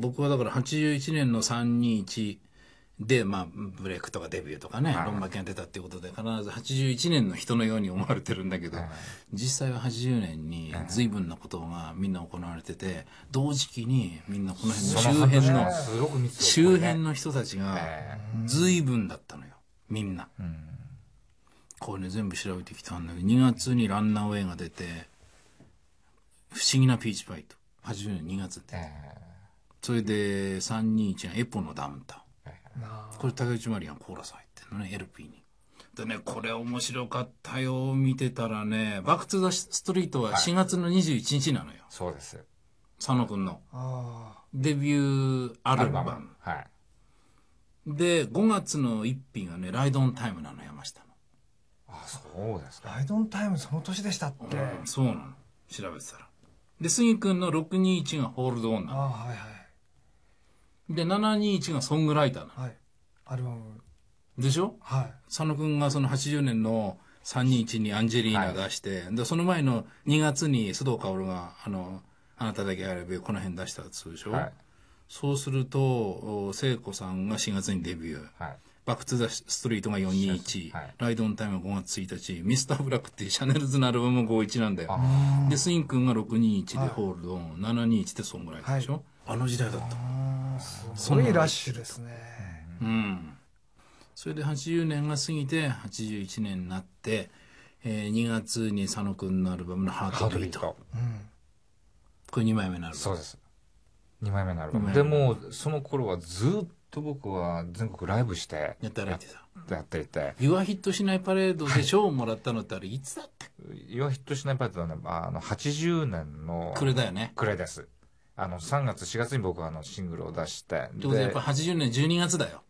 僕はだから81年の321で、まあ、ブレイクとかデビューとかね、はい、ロンマケが出たっていうことで、必ず81年の人のように思われてるんだけど、はい、実際は80年に随分なことがみんな行われてて、同時期にみんなこの辺の周辺の、のね、周辺の人たちが随分だったのよ、みんな。うん、これね、全部調べてきたんだけど、2月にランナーウェイが出て、不思議なピーチパイと、80年2月って。えーそれで321エポのダウンタウン、これ竹内まりやんコーラス入ってるのね LP にでねこれ面白かったよ見てたらね「バック・トゥ・ザ・ストリート」は4月の21日なのよ、はい、そうです佐野君のデビューアルバムはいで5月の一品がね「ライド・オン・タイム」なの山下のあそうですかライド・オン・タイムその年でしたって、うん、そうなの調べてたらで杉君の621が「ホールド・オン」なのあはいはいで、721がソングライターなはい。アルバム。でしょはい。佐野くんがその80年の321にアンジェリーナ出して、はい、で、その前の2月に須藤薫が、あの、あなただけあればこの辺出したやつでしょ、はい、そうすると、聖子さんが4月にデビュー。はいバック・トゥ・ザ・ストリートが421、はい、ライド・オン・タイムが5月1日、ミスター・ブラックっていうシャネルズのアルバムも51なんだよ。で、スインんが621でホールドオン、はい、721ソングライターでしょ、はいあの時代だったすごいラッシュですねうんそれで80年が過ぎて81年になって、えー、2月に佐野君のアルバムの「ハートビート」ートこれ2枚目のアルバムそうです2枚目のアルバムでもその頃はずっと僕は全国ライブしてやってられてたやっていて「Your h i しないパレード」で賞をもらったのってあれいつだって「?Your h i しないパレードはねあの80年の暮れだよね暮れですあの、3月、4月に僕はあの、シングルを出して。ってで、やっぱ80年12月だよ。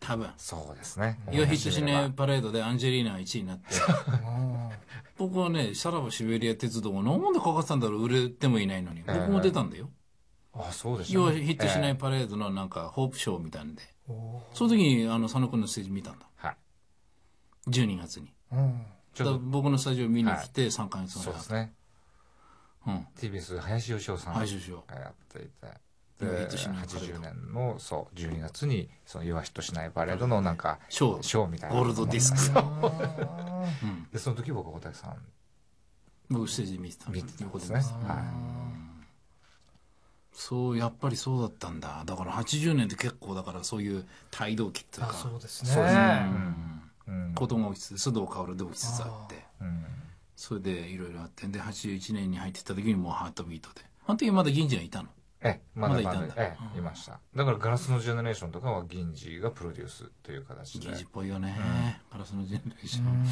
多分。そうですね。岩ヒットないパレードでアンジェリーナが1位になって。僕はね、さらばシベリア鉄道がなんでかかってたんだろう、売れてもいないのに。僕も出たんだよ。えー、あ、そうですね。はヒットしないパレードのなんか、ホープショーみたいんで。えー、その時に、あの、佐野くんのステージ見たんだ。はい。12月に。うん。僕のスタジオ見に来て3ヶ月ぐはい。そうですね。TBS 林芳雄さんがやっていて。80年のそう12月にその「弱しとしないパレード」のなんかショーショーみたいなゴールドディスク でその時僕は小竹さん僕ステージ見てた見てたんですねはいそうやっぱりそうだったんだだから80年って結構だからそういう帯同期っていうかそうですねうですね、うんうん、子供をつつ須藤薫で同期つつあって、うんそれでいろいろあって、で、81年に入ってた時にもうハートビートで。あの時まだ銀次はいたのええ、まだまだ、いたんだ。ええ、うん、いました。だからガラスのジェネレーションとかは銀次がプロデュースという形で。銀次っぽいよね、うん、ガラスのジェネレーション。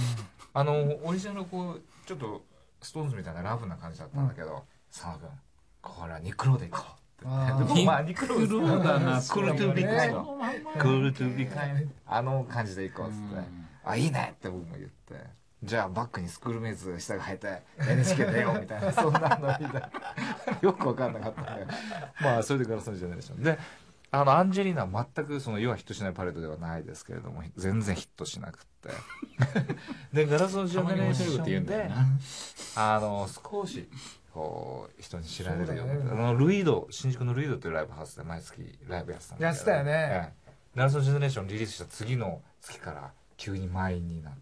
あの、オリジナルこう、ちょっと、ストーンズみたいなラブな感じだったんだけど、佐野君、これはニクロでいこう。でもまあニクロだな。クルトゥビック。クルトゥビック。あの感じでいこうっつって。あ、いいねって僕も言って。じゃあバックにスクールメイズ下が生えて NHK 出ようみたいな そんなよく分かんなかったんでまあそれでガラスのジェネレーションであのアンジェリーナは全くその世はヒットしないパレードではないですけれども全然ヒットしなくて でガラスのジェネレーションでであの少しこう人に知られるように、ね、あのルイード新宿のルイードっていうライブハウスで毎月ライブやってたんでやってたよね、ええ、ガラスのジェネレーションリリースした次の月から急に満員になって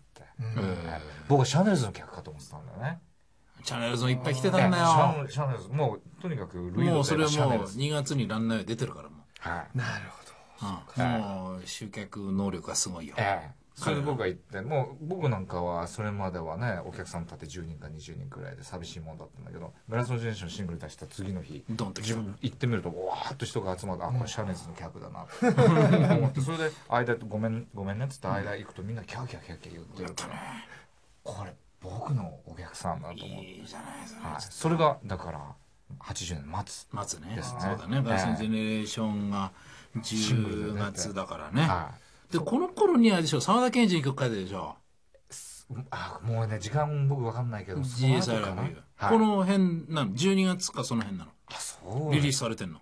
僕はシャネルズの客かと思ってたんだよね。シャネルズもいっぱい来てたんだよ。シャネルズ、もう、とにかくルイもうそれはもう、2月にランナー出てるからもう。はい。なるほど。うん、もう、集客能力がすごいよ。ええそれで僕が行って、もう僕なんかはそれまではね、お客さん立って10人か20人くらいで寂しいもんだったんだけど、村園ジェネションシングル出した次の日、と自分行ってみると、わーっと人が集まって、あ、これシャネズの客だなと 思って、それで、間、ごめん、ごめんねっつって間行くとみんなキャーキャーキャーキャー言ってるから、これ僕のお客さんだと思って。いいじゃないですか。はい。それが、だから、80年末。末ね。そうだね。ス園ジェネレーションが10月だからね。はい。で、この頃にあれでしょ、沢田研二に曲書いてるでしょ。あ、もうね、時間僕わかんないけど、GSI ラブユー。この辺なの。12月かその辺なの。あ、そう。リリースされてんの。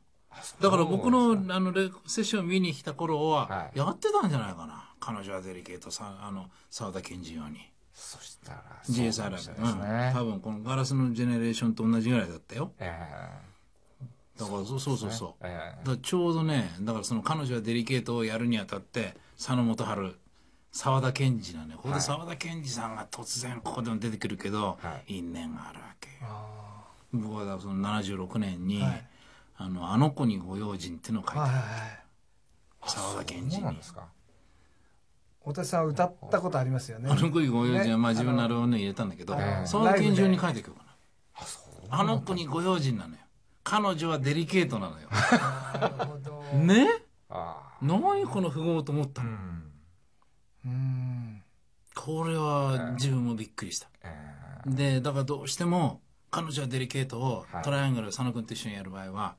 だから僕の、あの、レセッション見に来た頃は、やってたんじゃないかな。彼女はデリケート、さあの、沢田研二用に。そしたら、GSI ラブユー。多分このガラスのジェネレーションと同じぐらいだったよ。ええだからそうそうそうだからちょうどねだからその彼女はデリケートをやるにあたって佐野元春沢田研二なんで、ね、ここで沢田研二さんが突然ここでも出てくるけど、はい、因縁があるわけ僕はその76年に、はい、あの「あの子にご用心」っていうのを書いてある、はい、沢田研二に。小田さん歌ったことありますよね。あの子にご用心は、まあ自分のアルバムに入れたんだけど、沢田研二に書いていくかな。あの子にご用心なのよ。彼女はデリケートなのよ。ねあ何この富豪と思ったの、うん、これは自分もびっくりした、でだからどうしても彼女はデリケートを、トライアングル佐野君と一緒にやる場合は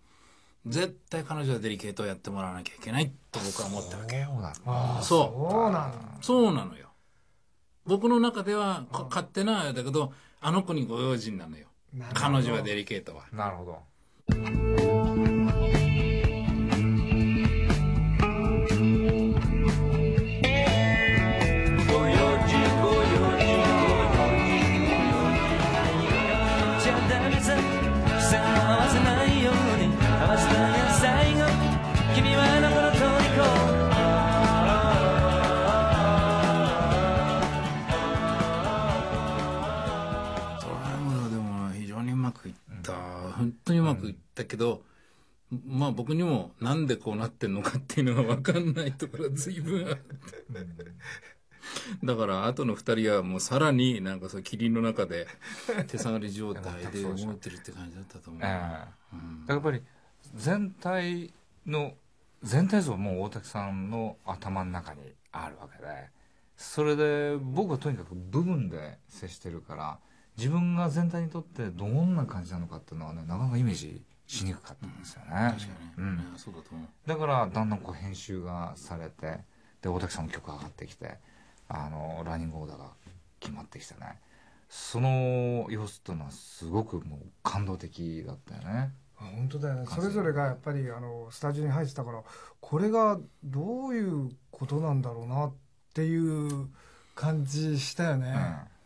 絶対彼女はデリケートをやってもらわなきゃいけないと僕は思ったわけそうそうなのそうなのよ僕の中では勝手なだけどあの子にご用心なのよ彼女はデリケートはなるほどまくいったけど、うん、まあ僕にもなんでこうなってんのかっていうのが分かんないところ随分あって。だから後の2人はもうさらになんかそうキリンの中で手下がり状態で思ってるって感じだったと思う、えうん、やっぱり全体の全体像も大竹さんの頭の中にあるわけでそれで僕はとにかく部分で接してるから自分が全体にとってどんな感じなのかっていうのはね、なかなかイメージしにくかったんですよね。確かに。うん。そうだと思う。だから、だんだんこう編集がされて、で、大竹さんの曲上がってきて、あの、ランニングオーダーが決まってきてね。その様子というのはすごくもう感動的だったよね。本当だよねそれぞれがやっぱりあのスタジオに入ってたからこれがどういうことなんだろうなっていう感じしたよね、うん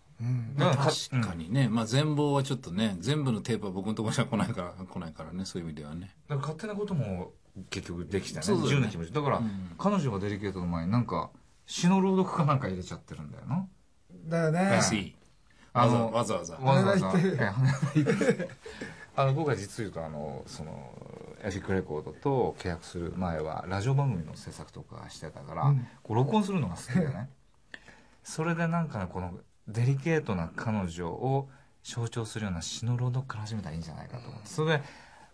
まあ、確かにね、まあ全貌はちょっとね全部のテープは僕のところじゃ来ないから来ないからねそういう意味ではねだから勝手なことも結局できたねね自由な気持ちだから、うん、彼女がデリケートの前になんか詩の朗読かなんか入れちゃってるんだよなだよねえいあのわざわざわざわざわざあの僕は実言うとあのそのエフィックレコードと契約する前はラジオ番組の制作とかしてたから、うん、こう録音するのが好きでねそれでなんかこのデリケートな彼女を象徴するような詩の朗読から始めたらいいんじゃないかと思ってそれで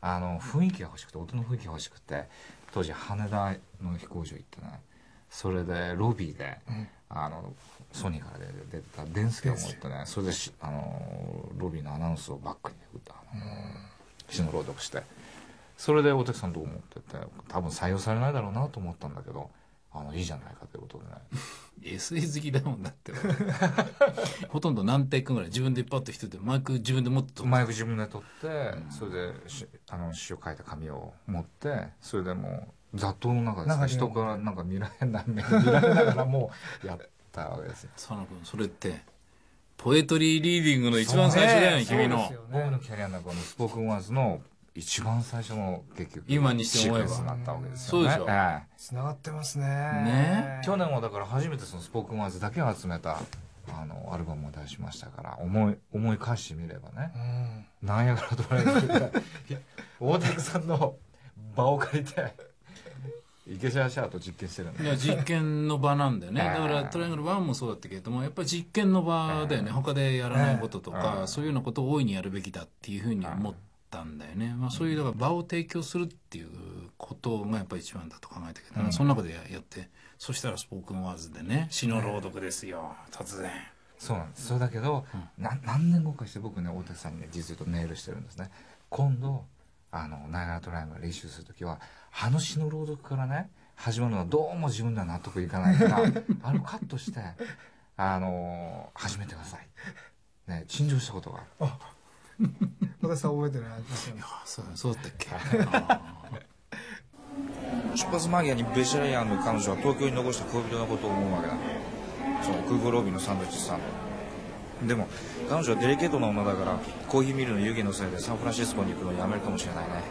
あの雰囲気が欲しくて音の雰囲気が欲しくて当時羽田の飛行場行ってねそれでロビーで、うん、あのソニーから出てた電助を持ってねそれであのロビーのアナウンスをバックに歌詩の朗読してそれで大竹さんどう思ってて多分採用されないだろうなと思ったんだけど。あのいいじゃないかということでね SE 好きだもんだって ほとんど何テイクぐらい自分でパッと人でマイク自分で持ってマイク自分でとって、うん、それであの詩を書いた紙を持ってそれでもう雑踏の中で、ね、人からなんか見られない目見られながらもうやったわけですよ佐野君それってポエトリーリーディングの一番最初だよね君の、僕のキャリアの中のスポークンワーズの一番最初の結局今にして思えばなったわけですよね。そうで繋がってますね。ね。去年はだから初めてそのスポークンーズだけを集めたあのアルバムを出しましたから思い思い返してみればね。うん、なんやからとらえて大竹さんの場を借りて。池シャーシャーと実験してるいや実験の場なんだよねだからトライアングル1もそうだったけれどもやっぱり実験の場だよね他でやらないこととか、そういうようなことを大いにやるべきだっていうふうに思って。たんだよね、まあ、そういうだから場を提供するっていうことがやっぱり一番だと考えたけど、うん、その中でやってそしたらスポークンワーズでね詩の朗読ですよ、突然。そうなんですそれだけど、うん、な何年後かして僕ね大竹さんにね実はメールしてるんですね今度あのナイナートライム練習する時はあの詩の朗読からね始まるのはどうも自分では納得いかないから あのカットしてあのー、始めてくださいね、陳情したことがある。私さん覚えてないいやそうそうだったっけ 出発間際にベシャリアンの彼女は東京に残した恋人のことを思うわけだその空港ロビーのサンドイッチスタンドでも彼女はデリケートな女だからコーヒーミルの湯気のせいでサンフランシスコに行くのをやめるかもしれないね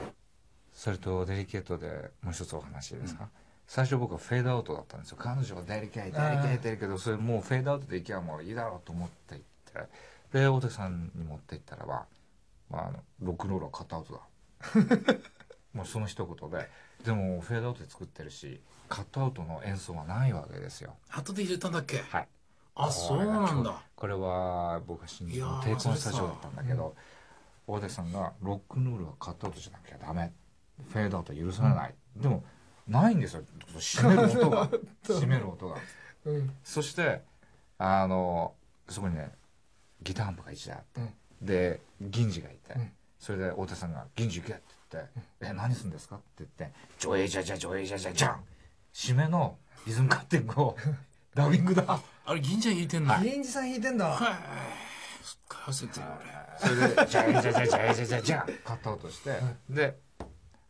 それとデリケートでもう一つお話ですか、うん最初僕はフェードアウトだったんですよ彼女はデリケートデリケートやけどそれもうフェードアウトでいけばもういいだろうと思って行ってで大手さんに持って行ったらばまあ、あのロックンロールはカットアウトだ もうその一言ででもフェードアウトで作ってるしカットアウトの演奏はないわけですよ後で入れたんだっけはいあそうなんだこれは僕が新人の抵抗スタジオだったんだけど、大手さんが「ロックンロールはカットアウトじゃなきゃダメ」フェードアウト許されない、うん、でもないんですよ閉める音が 閉める音が、うん、そしてあのそこにねギターアンプが1台あって、で銀次がいて、それで太田さんが「銀次行け」って言って「え何するんですか?」って言って「上映じゃじゃ上映じゃじゃじゃん!」締めのリズムカッティングを ダビングだあれ銀次弾いてんだ銀次さん弾いてんだはいすっかせてそれで「じゃじゃじゃじゃじゃじゃじゃん!」カットアウトしてで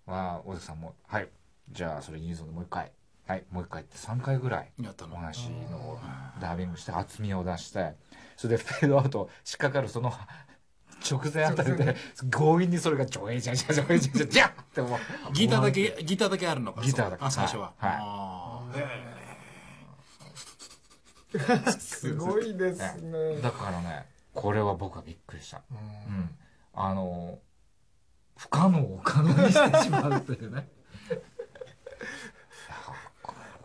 まあ太田さんも「はいじゃあそれニーズでもう一回」はい、もう一回って3回ぐらいお話のダービングして厚みを出してそれでフェードアウト引っかかるその直前あたりで、強引にそれが、ジョエジャジャジョエジャジャジャってもう。ギターだけ、ギターだけあるのか。ギターだけ。最初は。はい。すごいですね。だからね、これは僕はびっくりした。うん。あの、不可能を可能にしてしまうというね。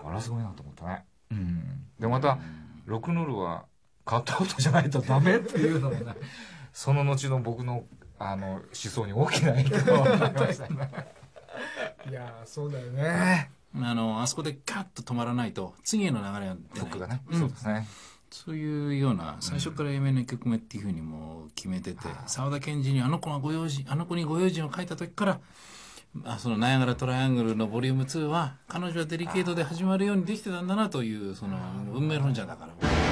あらすごいなと思ったね。うん。で、また、ロクノルは、買ったことじゃないとダメっていうのもね。その後の僕のあの思想に大きな影響を与えましたね。いやそうだよね。あの、あそこでガッと止まらないと、次への流れは出ない。がね、うん、そうですね。そういうような、最初から夢の曲目っていうふうにも決めてて、沢、田賢治にあの子がご用心、あの子にご用心を書いた時から、まあそのナイアガラトライアングルのボリューム2は、彼女はデリケートで始まるようにできてたんだなという、その、運命論者だから。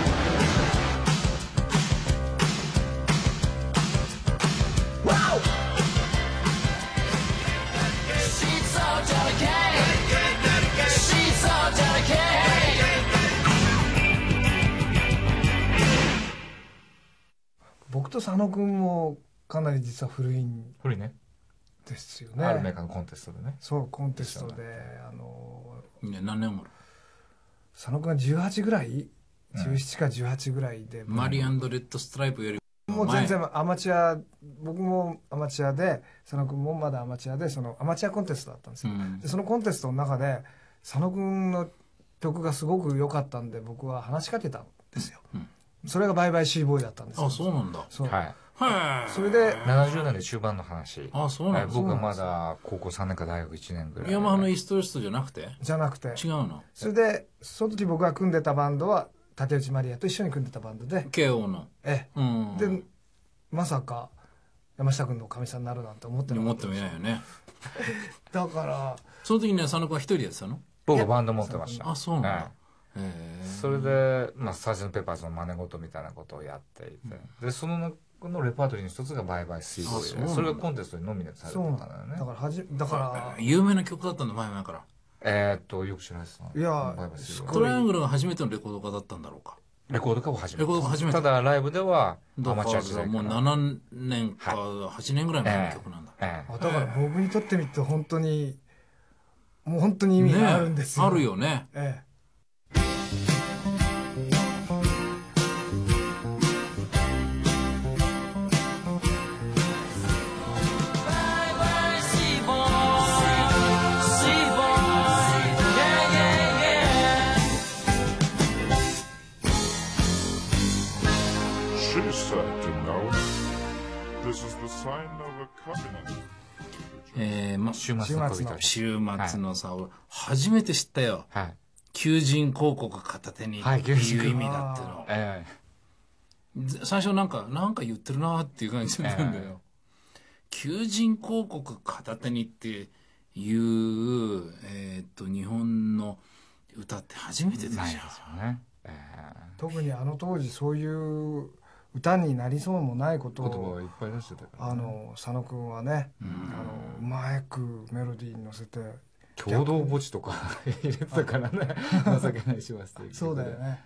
僕と佐野君もかなり実は古いん古いねですよねアルメーカーのコンテストでねそうコンテストであのね何年も佐野君は18ぐらい17か18ぐらいで、マリーレッドストライプよりもう全然アマチュア僕もアマチュアで佐野君もまだアマチュアでそのアマチュアコンテストだったんですよ、うん、でそのコンテストの中で佐野君の曲がすごく良かったんで僕は話しかけたんですよ、うんそれがバイバイシーボーイだったんですあそうなんだそう、はいそれで70年代中盤の話あそうなん僕はまだ高校3年か大学1年ぐらい山のイーストリストじゃなくてじゃなくて違うのそれでその時僕が組んでたバンドは竹内まりやと一緒に組んでたバンドで慶応のええ、うん、でまさか山下君のかみさんになるなんて思ってない思ってもいないよね だからその時には佐野君は一人でやってたの僕バンド持ってましたあそうなんだ、それで、まあ、最初のペーパーズの真似事みたいなことをやっていて、でそののレパートリーの一つが「バイバイスイーそれがコンテストにノミネートされてたんだよねだからはじだから有名な曲だったんだ前々からえー、っとよく知らないですいやトライアングルが初めてのレコード化だったんだろうかレコード化を初めてただライブではアマチュア時代もう7年か8年ぐらい前の曲なんだ、はいえーえー、だから僕にとってみて本当にもう本当に意味があるんですよ、ね、あるよね、えええー、ま、週末の恋人。週末のさ、はい、初めて知ったよ。はい。求人広告片手にっていう意味だっての。はいえー、最初なんか、なんか言ってるなっていう感じなんだよ、えー。求人広告片手にっていう、えー、っと、日本の歌って初めてでしょ。ないですよ特にあの当時そういう歌になりそうもないことをあの佐野君はねあのうまくメロディーに乗せて共同墓地とか 入れてたからね情けないしますっていうそうだよね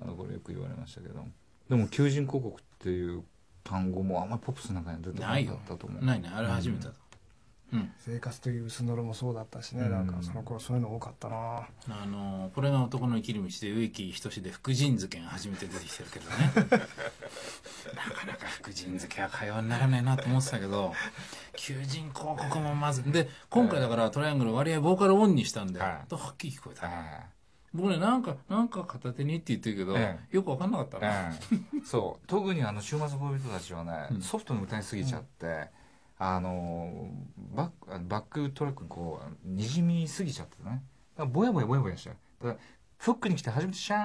あのれよく言われましたけどでも求人広告っていう単語もあんまりポップスの中に出てなかったと思うないねあれ初めてだ、うん生活という薄のろもそうだったしね、うん、なんかその頃そういうの多かったなあのこれが男の生きる道で植木仁で福神漬けが初めて出てきてるけどね なかなか福神漬けは会話にならないなと思ってたけど求人広告もまずで今回だからトライアングル割合ボーカルオンにしたんで、はとはっきり聞こえた、僕ねなんかなんか片手にって言ってるけど、えよく分かんなかったな、え、そう特にあの週末恋人たちはね、うん、ソフトに歌いすぎちゃって、あのバックバックトラックこうにじみすぎちゃってねぼやぼやぼやぼやしちゃうだフックに来て初めてシャ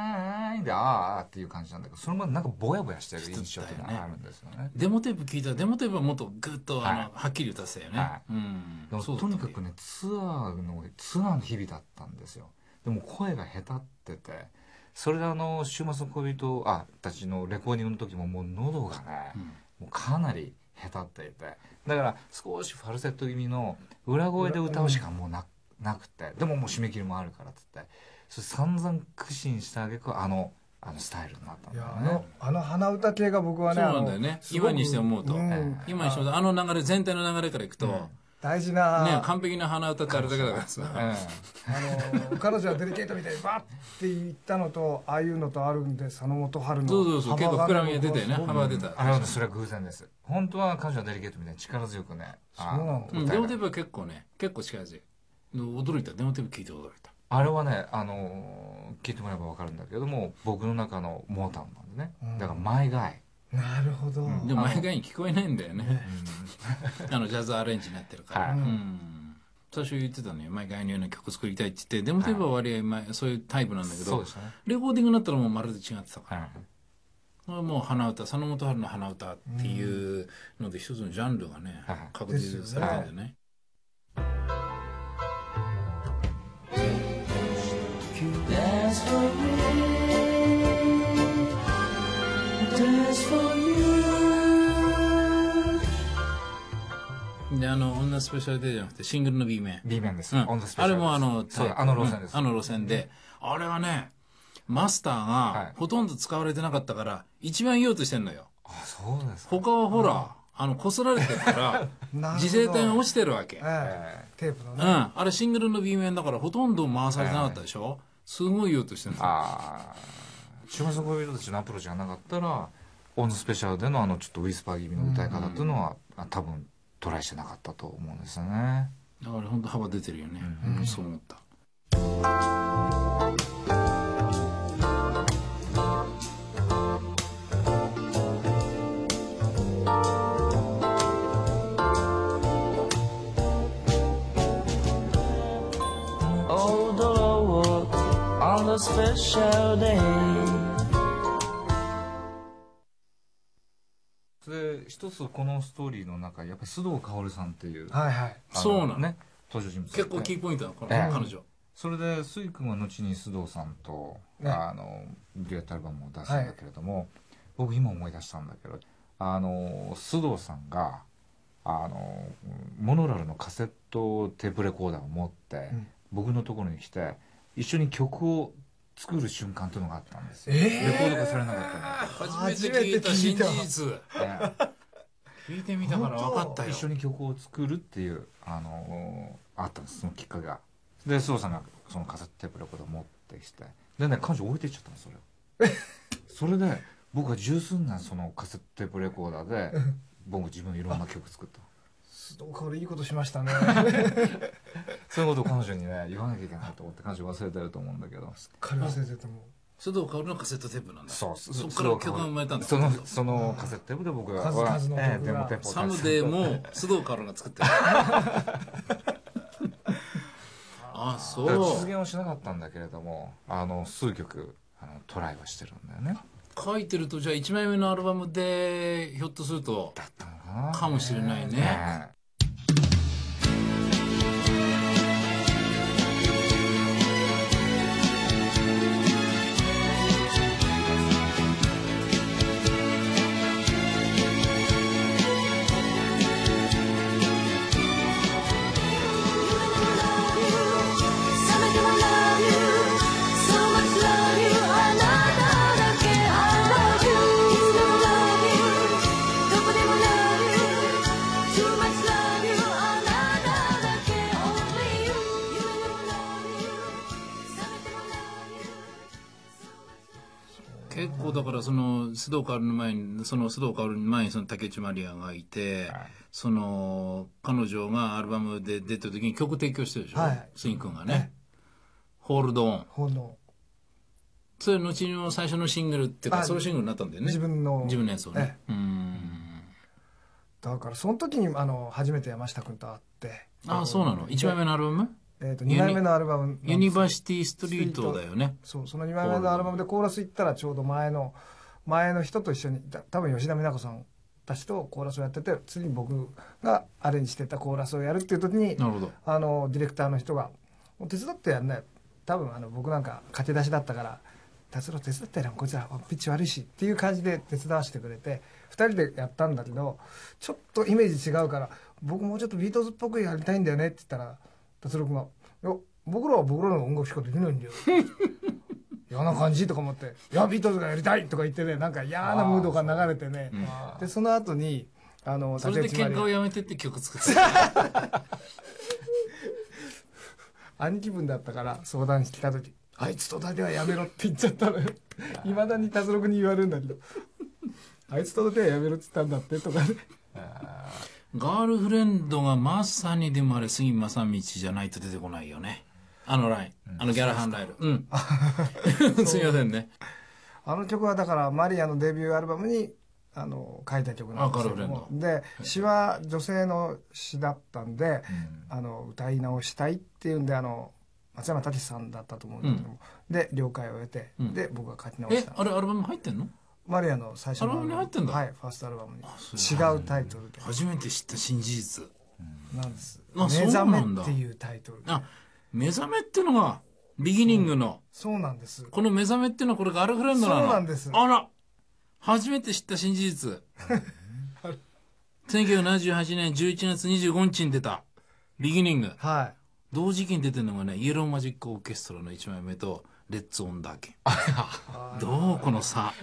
ーンでああっていう感じなんだけどそのままなんかぼやぼやしてる印象っていうのがあるんですよね、ね、デモテープ聞いたらデモテープはもっとグッと、はい、はっきり歌ってたよね、はい、うん、とにかくねツアーのツアーの日々だったんですよでも声が下手っててそれであの週末の恋人あたちのレコーディングの時ももう喉がね、うん、もうかなり下手っていてだから少しファルセット気味の裏声で歌うしかもうななくてでももう締め切りもあるからっつってそれ散々苦心したあげくあのあのスタイルになったんだよね。あの、あの鼻歌系が僕はね。そうなんだよね。今にして思うと。うん、今にして思うと、あの流れ、全体の流れからいくと、うん大事な、ね、完璧な鼻歌ってあれだけだからさ、うん、あの 彼女はデリケートみたいにバッって言ったのとああいうのとあるんで佐野元春のそうそうそう結構膨らみが出てね幅が出た、あれそれは偶然です本当は彼女はデリケートみたいに力強くねそうなの、うん、デモテープは結構ね結構力強い驚いたデモテープ聞いて驚いたあれはね、あの聞いてもらえば分かるんだけども僕の中のモーター。ンなんでね、だから「マイなるほど、でも毎回に聞こえないんだよね、あのジャズアレンジになってるから、はい、うん最初言ってたね毎回のような曲作りたいって言ってでもといえば割合前、そういうタイプなんだけど、レコーディングになったらもうまるで違ってたから、はい、もう花歌佐野元春の花歌っていうので一つのジャンルがね、確実されたんじゃない、t h a であの女スペシャルデーじゃなくてシングルの B 面 B 面です、うん、あれもあのそうあの路線です、うん、あの路線で、うん、あれはねマスターがほとんど使われてなかったから、一番言おうとしてんのよ。あ、そうですか他はほら、あの、こすられてるから、自生体が落ちてるわけ。えー、テープのね。うん。あれシングルの B 面だからほとんど回されてなかったでしょ、すごい言おうとしてるんですよ。ああ。島さんこいう人たちのアプローチがなかったら、オンズスペシャルでのあのちょっとウィスパー気味の歌い方っていうのは、うん、多分トライしてなかったと思うんですよねだから本当幅出てるよね、うん、そう思った、special day 一つこのストーリーの中、やっぱり須藤薫さんっていう。はいはい。そうなのね。登場人物。結構キーポイントなの、この、えー、彼女。それで、スイ君は後に須藤さんと、ね、あの、デュエットアルバムを出すんだけれども、はい、僕今思い出したんだけど、あの、須藤さんが、あの、モノラルのカセットテープレコーダーを持って、うん、僕のところに来て、一緒に曲を作る瞬間というのがあったんですよ、えー、レコード化されなかったの初めて聞いた新事実、聞いてみたから分かったよ一緒に曲を作るっていうあのあったんですそのきっかけがで須藤さんがそのカセットテープレコードを持ってきてでね彼女置いていっちゃったのそれを それで僕は十数年そのカセットテープレコーダーで僕自分いろんな曲作った須藤薫いいことしましたね そういうこと彼女にね言わなきゃいけないと思って彼女忘れてると思うんだけどすっかり忘れてても須藤薫のカセットテープなんだそうそっから曲が生まれたんだそのそのカセットテープで僕が数々の曲が、えー、サムデーも須藤薫が作ってる あそう実現はしなかったんだけれどもあの数曲あのトライはしてるんだよね書いてるとじゃあ1枚目のアルバムでひょっとするとだったのかなかもしれないね、ね、だからその須藤薫の前にその須藤薫の前にその竹内まりやがいて、はい、その彼女がアルバムで出た時に曲提供してるでしょ、はい、スイン君がね、ホールドオン」それ後の最初のシングルっていうかソロシングルになったんだよね自分の自分のやつをね、うんだからその時にあの初めて山下君と会ってああそうなの1枚目のアルバムえー、と2枚目のアルバムユニバーシティストリートだよねそうその2枚目のアルバムでコーラス行ったらちょうど前の前の人と一緒に多分吉田美奈子さんたちとコーラスをやってて次に僕がアレンジしてたコーラスをやるっていう時にあのディレクターの人が「手伝ってやんない」多分あの僕なんか駆け出しだったから「達郎手伝ってやらんこいつらピッチ悪いし」っていう感じで手伝わせてくれて2人でやったんだけどちょっとイメージ違うから「僕もうちょっとビートズっぽくやりたいんだよね」って言ったら「達郎君が「いや僕らは僕らの音楽しかできないんだよ」嫌な感じとか思って「いやビートルズがやりたい!」とか言ってねなんか嫌なムードが流れてね、うん、でその後にあのそれで喧嘩をやめてって曲作って兄貴分だったから相談してきた時「あいつとだけはやめろ」って言っちゃったのよいまだに達郎君に言われるんだけど「あいつとだけはやめろ」って言ったんだってとかねガールフレンドがまさにでもあれ杉正道じゃないと出てこないよね。あのライン。あのギャラハンライル。うん。すみませんね。あの曲はだからマリアのデビューアルバムにあの書いた曲なんですけどもで詩は女性の詩だったんで、あの歌い直したいっていうんであの松山武さんだったと思うんだけども、で了解を得て、で僕が書き直したあれアルバム入ってんのマリアの最初のアルバムに入ってんだはいファーストアルバムに違うタイトルで初めて知った新事実なんです「目覚め」っていうタイトルあ目覚めっていうのがビギニングの、そうなんですこの「目覚め」っていうのはこれガールフレンドなのそうなんですあら初めて知った新事実1978 年11月25日に出た「ビギニング」はい同時期に出てるのがねイエローマジックオーケストラの1枚目と「レッツ・オン・ダーケン」どうこの差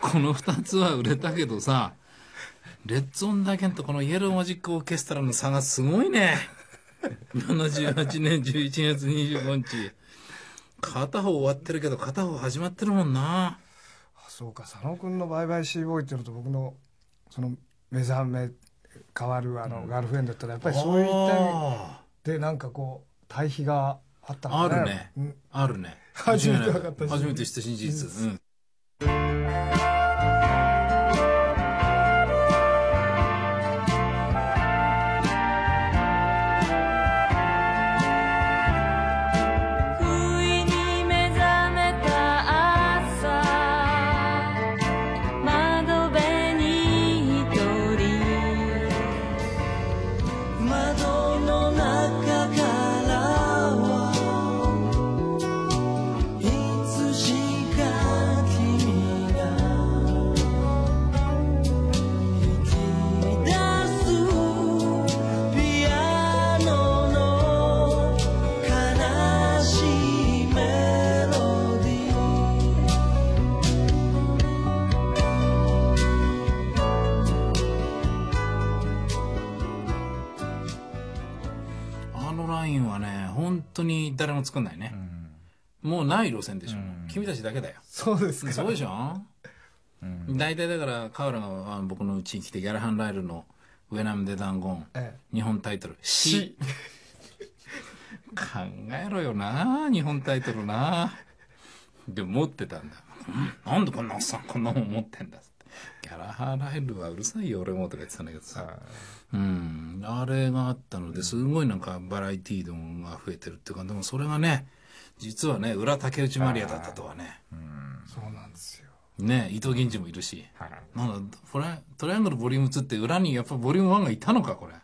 この2つは売れたけどさ、レッツオンだけんとこのイエローマジックオーケストラの差がすごいね。78年11月25日。片方終わってるけど片方始まってるもんな。あそうか、佐野君のバイバイシーボーイっていうのと僕の、その、目覚め変わるあの、ガールフレンドってのやっぱりそういったでなんかこう、対比があったのね。あるね。あるね。初めて分かった初めて知った新事実。うん当に誰も作んないね。もうない路線でしょ。君たちだけだよ。そうですか。そうでしょ大体だから河原が僕のうちに来てギャラハンライルの「上南で団言、ええ、日本タイトル「し」考えろよな日本タイトルなで持ってたんだ、うん、なんでこんなおっさんこんなもん持ってんだギャラハーラエルはうるさいよ、俺もとか言ってたんだけどさ。うん。あれがあったので、すごいなんかバラエティー丼が増えてるっていうか、でもそれがね、実はね、裏竹内まりやだったとはね。うん。そうなんですよ。ね伊藤銀次もいるし。はい。なんだ、これ、トライアングルボリューム2って裏にやっぱボリューム1がいたのか、これ。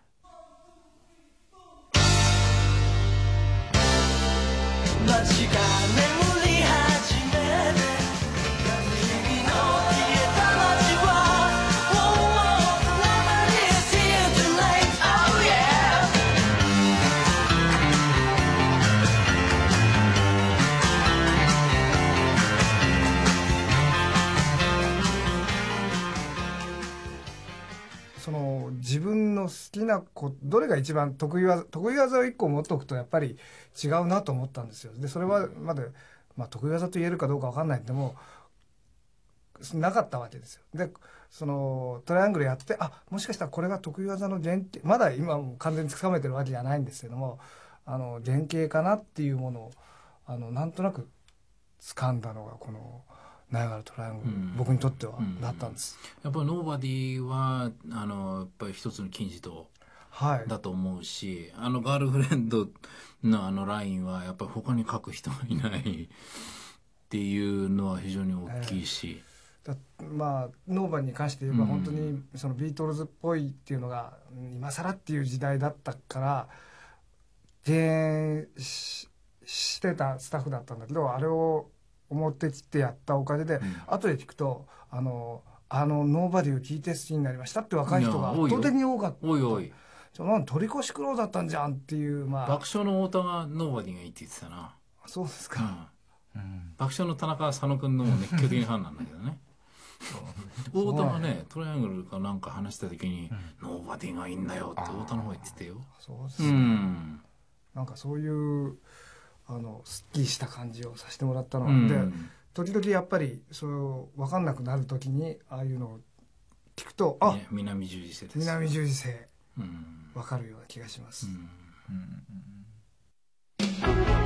の好きなこどれが一番得意技得意技を1個持っておくとやっぱり違うなと思ったんですよ。でそれはまだ、まあ、得意技と言えるかどうか分かんないでもなかったわけですよ。でそのトライアングルやってあもしかしたらこれが得意技の原型まだ今も完全につかめてるわけじゃないんですけどもあの原型かなっていうものをあのなんとなく掴んだのがこの。ナイガトライアングル、うん、僕にとっては、だったんです。やっぱりノーバディはあのやっぱり一つの金字塔はい、だと思うし、あのガールフレンドのあのラインはやっぱり他に書く人はいないっていうのは非常に大きいし。えー、まあ、ノーバンに関して言えば本当にそのビートルズっぽいっていうのが今更っていう時代だったから敬遠してたスタッフだったんだけどあれを思っててやったおかげで、うん、後で聞くとあのあのノーバディを聞いて好きになりましたって若い人が圧倒的に多かった。おいおいその取り越し苦労だったんじゃんっていう、まあ、爆笑の太田がノーバディがいいって言ってたなそうですか、うん、うん、爆笑の田中佐野君の熱狂的なファンなんだけどね太田がねトライアングルかなんか話した時に、うん、ノーバディがいいんだよって太田の方言ってたよそうです、うん、なんかそういうあのすっきりした感じをさせてもらったの、うん、で時々やっぱりそれ分かんなくなる時にああいうのを聞くとあ、南十字星です南十字星、うん、分かるような気がします。うんうん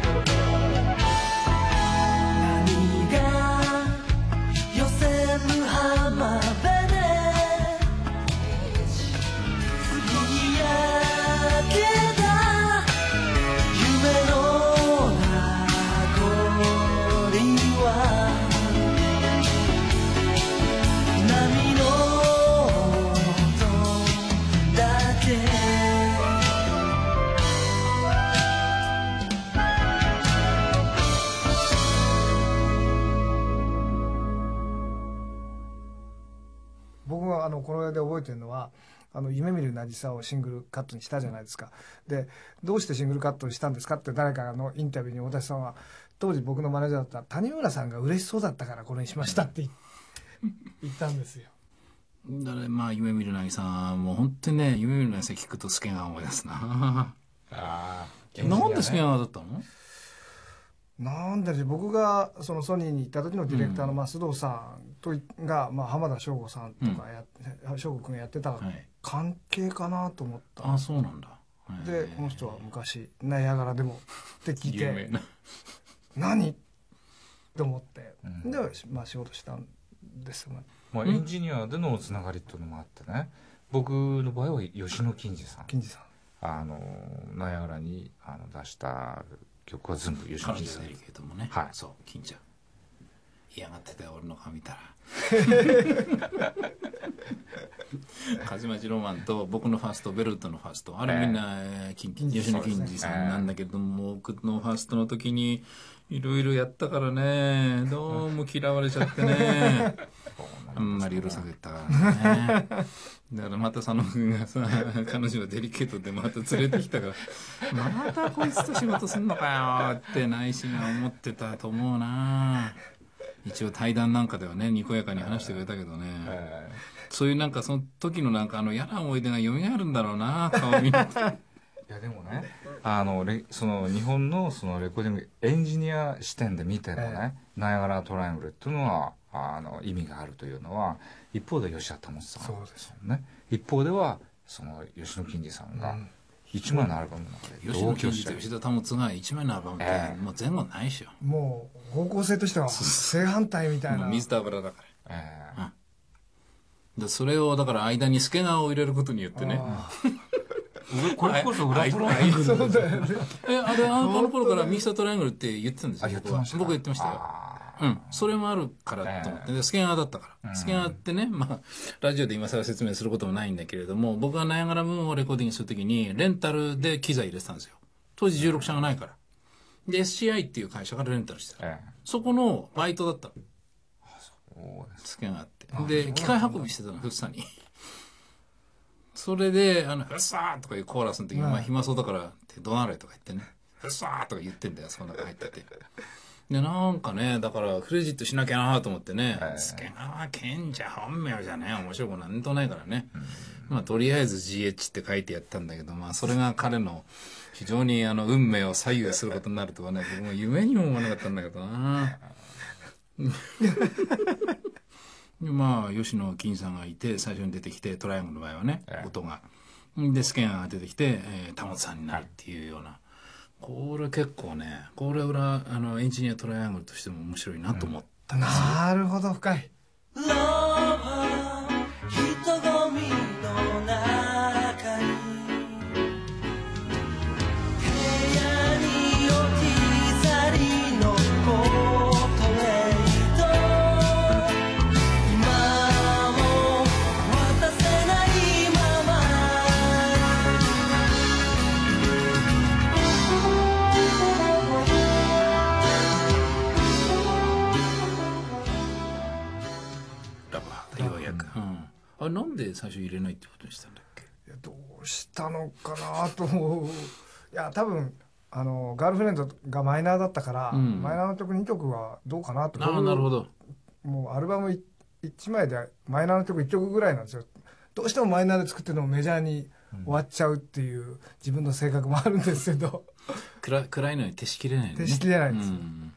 あのこれで覚えてるのはあの夢見る渚をシングルカットにしたじゃないですか。で、どうしてシングルカットにしたんですかって誰かのインタビューに大田さんは、当時僕のマネージャーだった谷村さんが嬉しそうだったからこれにしましたって言ったんですよ。だからまあ夢見る渚もう本当にね、夢見る渚聞くとすけがン思い出すな。ああ、ね、なんでスがガンだったのなんだろう僕がそのソニーに行った時のディレクターの須藤さんと、が、まあ、浜田省吾さんとかや、うん、省吾君やってた関係かなと思った、はい、あそうなんだでこの人は昔「ナイアガラ」でもって聞いて「何?」と思って、うん、で、まあ、仕事したんですよね、まあ、エンジニアでのつながりっていうのもあってね、うん、僕の場合は吉野金次さん金次さんあのナイアガラにあの出した曲は全部吉野ですね。けどもね。はい。そう、金ちゃん。嫌がってた俺の顔見たら。かじまじロマンと僕のファースト、ベルトのファースト。あれみんな、えー、吉野金次さんなんだけども、僕のファーストの時に、いろいろやったからねどうも嫌われちゃってね あんまり許されたからね だからまた佐野君がさ彼女がデリケートでまた連れてきたからまたこいつと仕事すんのかよって内心は思ってたと思うな一応対談なんかではねにこやかに話してくれたけどね、そういうなんかその時のなんかあの嫌な思い出がよみがえるんだろうな顔見ると。いやでもねあのレその日本のそのレコーディングエンジニア視点で見てもね、ナイアガラトライアングルっていうのはあの意味があるというのは一方で吉田保さんそうですね一方ではその吉野金次さんが、一枚のアルバムの中で同居して吉田保が一枚のアルバムってもう前後ないでしよもう方向性としては正反対みたいな水と油だから、えーうん、でそれをだから間にスケナーを入れることによってねこれこそ裏トライアングル。え、あれ、あの頃からミスタートライアングルって言ってたんですよ、僕は。僕言ってましたよ。うん。それもあるからと思って、スキャンアだったから。スキャンアってね、まあ、ラジオで今更説明することもないんだけれども、僕がナイアガラムーンをレコーディングするときに、レンタルで機材入れてたんですよ。当時16社がないから。で、SCI っていう会社からレンタルしてた。そこのバイトだった。スキャンアって。で、機械運びしてたの、ふっさに。それで、あの、ふっさーとかいうコーラスの時、まあ暇そうだから、って怒なれとか言ってね、ふっさーとか言ってんだよ、その中入ってて。で、なんかね、だからクレジットしなきゃなと思ってね、助川賢者本名じゃね、面白くなんとないからね。まあ、とりあえず GH って書いてやったんだけど、まあ、それが彼の非常にあの、運命を左右することになるとはね、僕も夢にも思わなかったんだけどな。まあ吉野金さんがいて最初に出てきてトライアングルの場合はね、ええ、音がでスケンが出てきて、えー、田本さんになるっていうような、はい、これ結構ねこれ裏あのエンジニアトライアングルとしても面白いなと思ったんですよ、うん、なるほど深いで最初入れないってことにしたんだっけいやどうしたのかなと思ういや多分あのガールフレンドがマイナーだったから、うん、マイナーの曲2曲はどうかなとあなるほどもうアルバム 1, 枚でマイナーの曲1曲ぐらいなんですよどうしてもマイナーで作ってるのをメジャーに終わっちゃうっていう自分の性格もあるんですけど、暗暗いのに消しきれない、ね、しきれないんです、うん、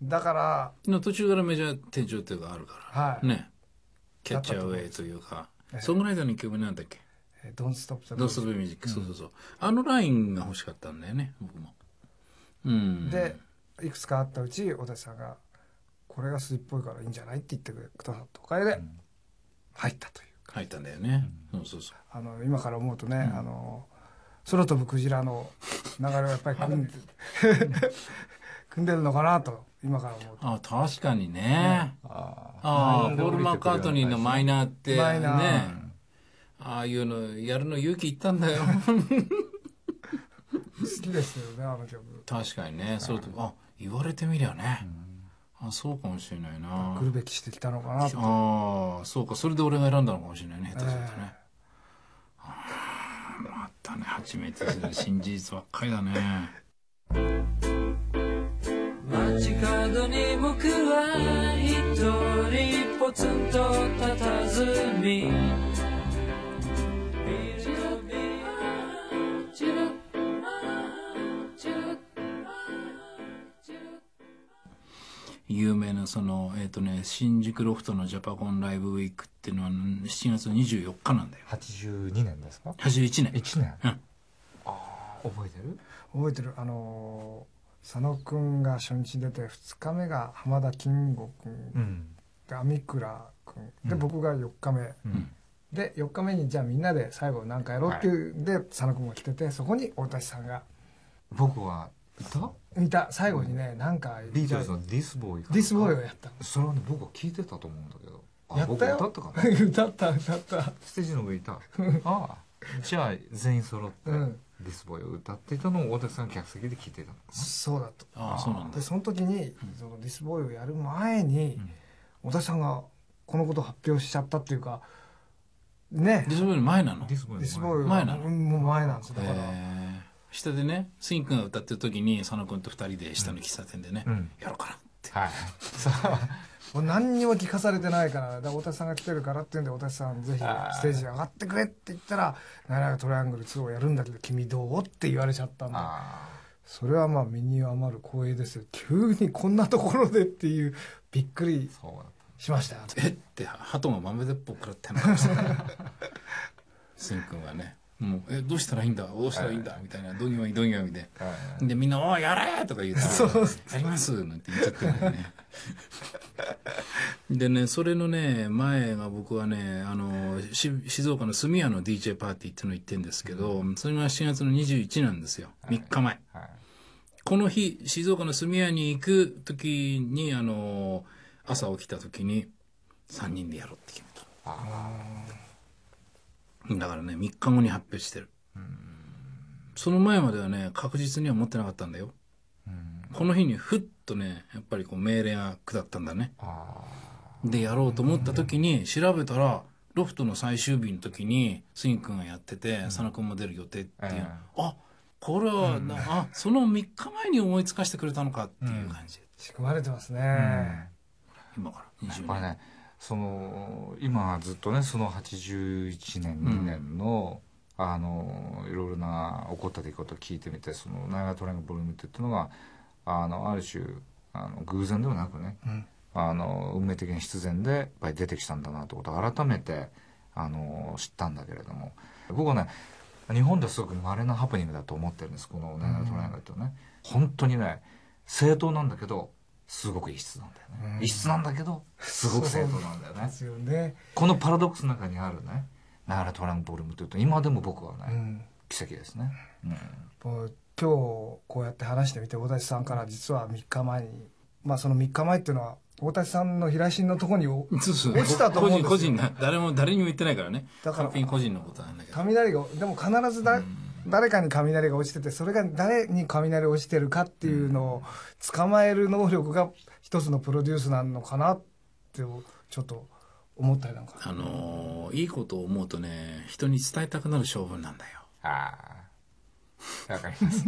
だから途中からメジャー転調っていうかあるから、はい、ねキャッチャーウェイというかソングライターの曲なんだっけ Don't Stop the Music。そうそうそう。あのラインが欲しかったんだよね、僕も。うん。で、いくつかあったうち、小田さんが、これが筋っぽいからいいんじゃないって言ってくださったおかげで、入ったという。入ったんだよね。そうそうそう。あの、今から思うとね、あの、空飛ぶクジラの流れをやっぱり組んで、組んでるのかなと。今から思うとあ確かにね、うああポール・マッカートニーのマイナーってねああいうのやるの勇気いったんだよ 好きですよねあの曲確かにね、はい、そうあ言われてみりゃね、うん、あそうかもしれないな来るべきしてきたのかなああそうかそれで俺が選んだのかもしれないね下手するとね、えー、またね初めてする新事実ばっかりだね街角に僕は一人ぽつんと佇み有名なその、えっ、ー、とね、新宿ロフトのジャパコンライブウィークっていうのは7月24日なんだよ82年ですか81年1年、うん、ああ覚えてる覚えてるあのー佐野君が初日出て2日目が浜田金吾君、うん、網倉君で、僕が4日目、で4日目にじゃあみんなで最後何かやろうっていうんで、はい、佐野君も来ててそこに大田さんが僕はいたいた最後にねなんかビートルズの「ディスボーイ」ディスボーイをやったそれはね僕は聞いてたと思うんだけどやったよ歌ったかな 歌った歌ったステージの上いた ああじゃあ全員揃って「ディスボイ」を歌っていたのを大竹さん客席で聞いてたのそうだとああそうなんだでその時に、そのディスボーイをやる前に、大田さんがこのこと発表しちゃったっていうかねディスボイ前なのディスボイーイ前なのもう前なんですだから下でねスイン君が歌ってる時に佐野君と2人で下の喫茶店でね「やろうかな」ってはい 何にも聞かされてないから、だ大田さんが来てるからっていうんで、大田さんぜひステージ上がってくれって言ったら、なら、トライアングル2をやるんだけど、君どうって言われちゃったんで。それはまあ身に余る光栄ですよ。急にこんなところでっていう、びっくりしましたよ。えって、鳩が豆鉄砲食らってました。し んくんはね。もう、え、どうしたらいいんだどうしたらいいんだ、みたいな、どんよいどんよいみたいな。で、みんな、おやれとか言 って、やりますなんて言っちゃってるんだよね。でね、それのね、前が僕はね、あの、静岡の住屋の DJ パーティーっていうの行ってんですけど、それが7月の21なんですよ。3日前。この日、静岡の住屋に行く時に、あの、朝起きた時に、3人でやろうって決めた。だからね、3日後に発表してる。その前まではね、確実には持ってなかったんだよ。この日にふっとね、やっぱりこう命令が下ったんだね。で、やろうと思った時に調べたら、ロフトの最終日の時に、スイン君がやってて、佐野君も出る予定っていう。あこれは、うん、あその3日前に思いつかせてくれたのかっていう感じ。うん、仕組まれてますね。今から20年。ねその今ずっとねその81年2年の、うん、あのいろいろな起こった出来事を聞いてみてそのナイガートライングボリュームっていうのがあのある種あの偶然ではなくね、うん、あの運命的な必然でやっぱり出てきたんだなってことを改めてあの知ったんだけれども僕はね日本ですごく稀なハプニングだと思ってるんですこのナイガートライングってね、うん、本当にね正当なんだけどすごく異質なんだよね、うん、異質なんだけどすごく正当なんだよねね、このパラドックスの中にあるねなからトランポルムというと今でも僕はね、うん、奇跡ですね、うん、今日こうやって話してみて大谷さんから実は3日前にまあその3日前っていうのは大谷さんの平心のところに落ちたと思うんですよ個人個人誰も誰にも言ってないからねだから個人のことなんだけど雷がでも必ずだ、うん誰かに雷が落ちてて、それが誰に雷落ちてるかっていうのを捕まえる能力が一つのプロデュースなのかなって、ちょっと思ったりなんか。あのー、いいことを思うとね、人に伝えたくなる性分なんだよ。ああ。わかります。